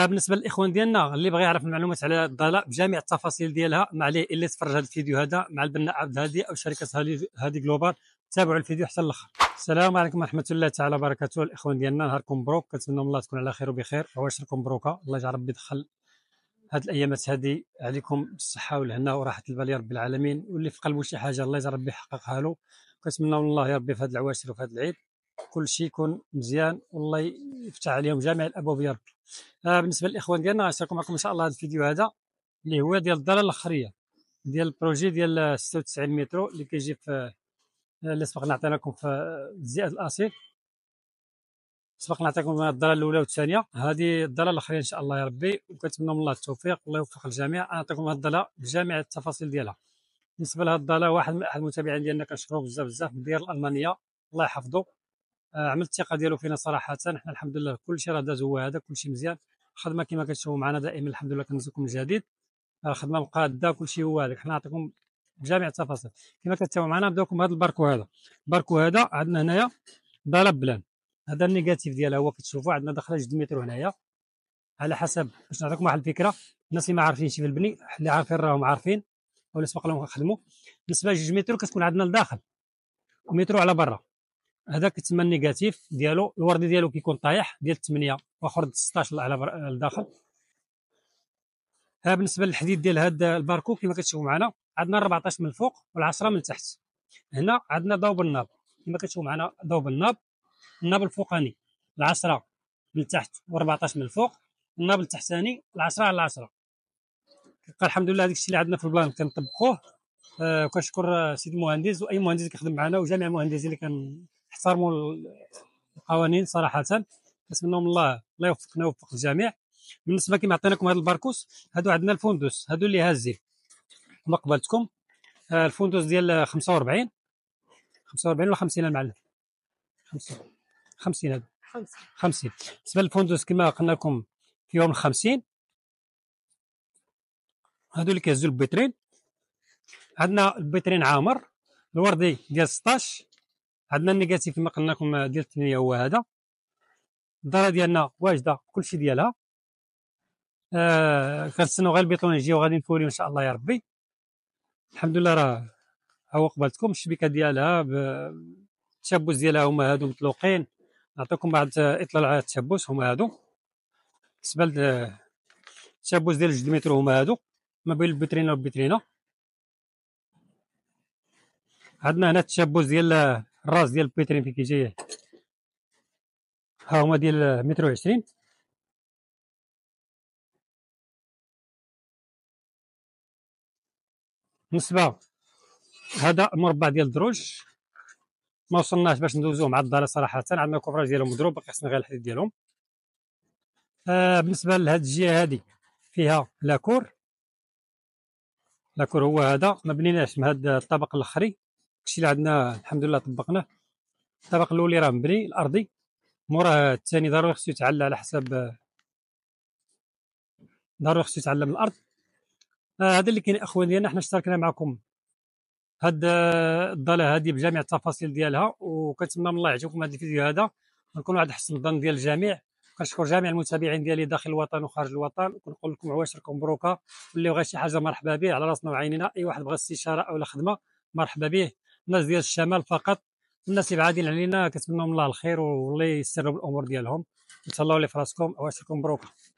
آه، بالنسبه للاخوان ديالنا اللي بغى يعرف المعلومات على الضلع بجميع التفاصيل ديالها ما عليه الا يتفرج هذا الفيديو هذا مع البناء عبد هادي او شركه هادي جلوبال تابعوا الفيديو حتى الاخر السلام عليكم ورحمه الله تعالى وبركاته الاخوان ديالنا نهاركم مبروك كنتمنى من الله تكون على خير وبخير عواشركم مبروكه الله يجعل ربي يدخل هاد الايامات هادي عليكم بالصحه والهنا وراحه البال يا رب العالمين واللي في قلبه شي حاجه الله يجعل ربي يحققها له كنتمنى من الله يا ربي في هاد العواشر وفي هاد العيد كل شيء يكون مزيان والله يفتح عليهم جميع الابواب يا ربي آه بالنسبه للاخوان ديالنا غنشاركوا معكم ان شاء الله هذا الفيديو هذا اللي هو ديال الدار الاخريه ديال البروجي ديال 96 مترو اللي كيجي في آه، اللي سبق نعطينا لكم في الزياد آه، الاصيل سبق نعطيكم الدرا الاولى والثانيه هذه الدرا الاخريه ان شاء الله يا ربي وكنتمنى من الله التوفيق الله يوفق الجميع نعطيكم هذه الدرا بجميع التفاصيل ديالها بالنسبه لهذه الدرا واحد من احد المتابعين ديالنا كنشكرو بزاف بزاف من الديار الالمانيه الله يحفظه آه، عملت الثقه ديالو فينا صراحه حنا الحمد لله كل شيء راه داز هو هذا كل شيء مزيان الخدمه كما كتشوفوا معنا دائما الحمد لله كنزلكم الجديد آه، الخدمه مقاده كل شيء هو هذاك حنا نعطيكم جميع التفاصيل كما كتشوفوا معنا نبداوكم بهذا الباركو هذا الباركو هذا عندنا هنايا ضرب بلان هذا النيجاتيف ديالها هو كتشوفوا عندنا دخله جوج متر هنايا على حسب باش نعطيكم واحد الفكره الناس اللي ما عارفينش في البني اللي عارفين راهم عارفين ولا سبق لهم خدموا بالنسبه لجوج متر كتكون عندنا لداخل ومترو على برا هذاك تما النيجاتيف ديالو الوردي ديالو كيكون طايح ديال 8 واخر 16 على الداخل ها بالنسبه للحديد ديال هذا الباركو كما كتشوفوا معنا عندنا 14 من الفوق وال10 من تحت هنا عندنا ضوب الناب كما كتشوفوا معنا ضوب الناب الناب الفوقاني ال10 من تحت و14 من الفوق الناب التحتاني ال10 على 10 كيبقى الحمد لله هذاك الشيء اللي عندنا في البلان كنطبقوه آه وكنشكر السيد آه، المهندس واي مهندس كيخدم معنا وجميع المهندسين اللي كان احترموا القوانين صراحه بس منهم الله الله يوفقنا ويوفق الجميع بالنسبه كما عطيناكم هذا الباركوس هادو عندنا الفندوس هادو اللي هازين مقبلتكم آه الفندوس ديال 45 45 ولا 50 المعلم 50 50 هادو 50 بالنسبه للفندوس كما قلنا لكم في يوم 50 هادو اللي كيهزوا البيترين عندنا البيترين عامر الوردي ديال 16 عندنا النيجاتيف كما قلنا لكم ديال 8 هو هذا الدره ديالنا واجده كلشي ديالها آه كنستناو غير البيطون يجي وغادي نفوليو ان شاء الله يا ربي الحمد لله راه هو قبلتكم الشبيكه ديالها التشبوس ديالها هما هادو مطلوقين نعطيكم بعض اطلال على التشبوس هما هادو بالنسبه للتشبوس ديال جوج متر هما هادو ما بين البترينا والبترينا عندنا هنا التشبوس ديال الراس ديال البيترين فين كيجي ها هما ديال متر وعشرين بالنسبه هذا مربع ديال الدروج ما وصلناش باش ندوزوه مع الدار صراحه عندنا الكوفراج ديالهم مضروب باقي خصنا غير الحديد ديالهم آه بالنسبه لهاد الجهه هادي فيها لاكور لاكور هو هذا ما بنيناش من هاد الطابق الاخري داكشي اللي عندنا الحمد لله طبقناه الطبق الاولي راه مبني الارضي موراه الثاني ضروري خصو يتعلى على حساب ضروري خصو يتعلم الارض آه، هذا آه اللي كاين اخوان ديالنا حنا اشتركنا معكم هاد الضاله هذه بجميع التفاصيل ديالها وكنتمنى من الله يعجبكم هذا الفيديو هذا ونكون واحد حسن الظن ديال الجميع كنشكر جميع المتابعين ديالي داخل الوطن وخارج الوطن وكنقول لكم عواشركم مبروكه واللي بغى شي حاجه مرحبا به على راسنا وعينينا اي واحد بغى استشاره او خدمه مرحبا به الناس ديال الشمال فقط الناس اللي بعادين علينا كنتمنى من الله الخير والله يسروا الامور ديالهم تهلاو لي فراسكم وعاشركم مبروك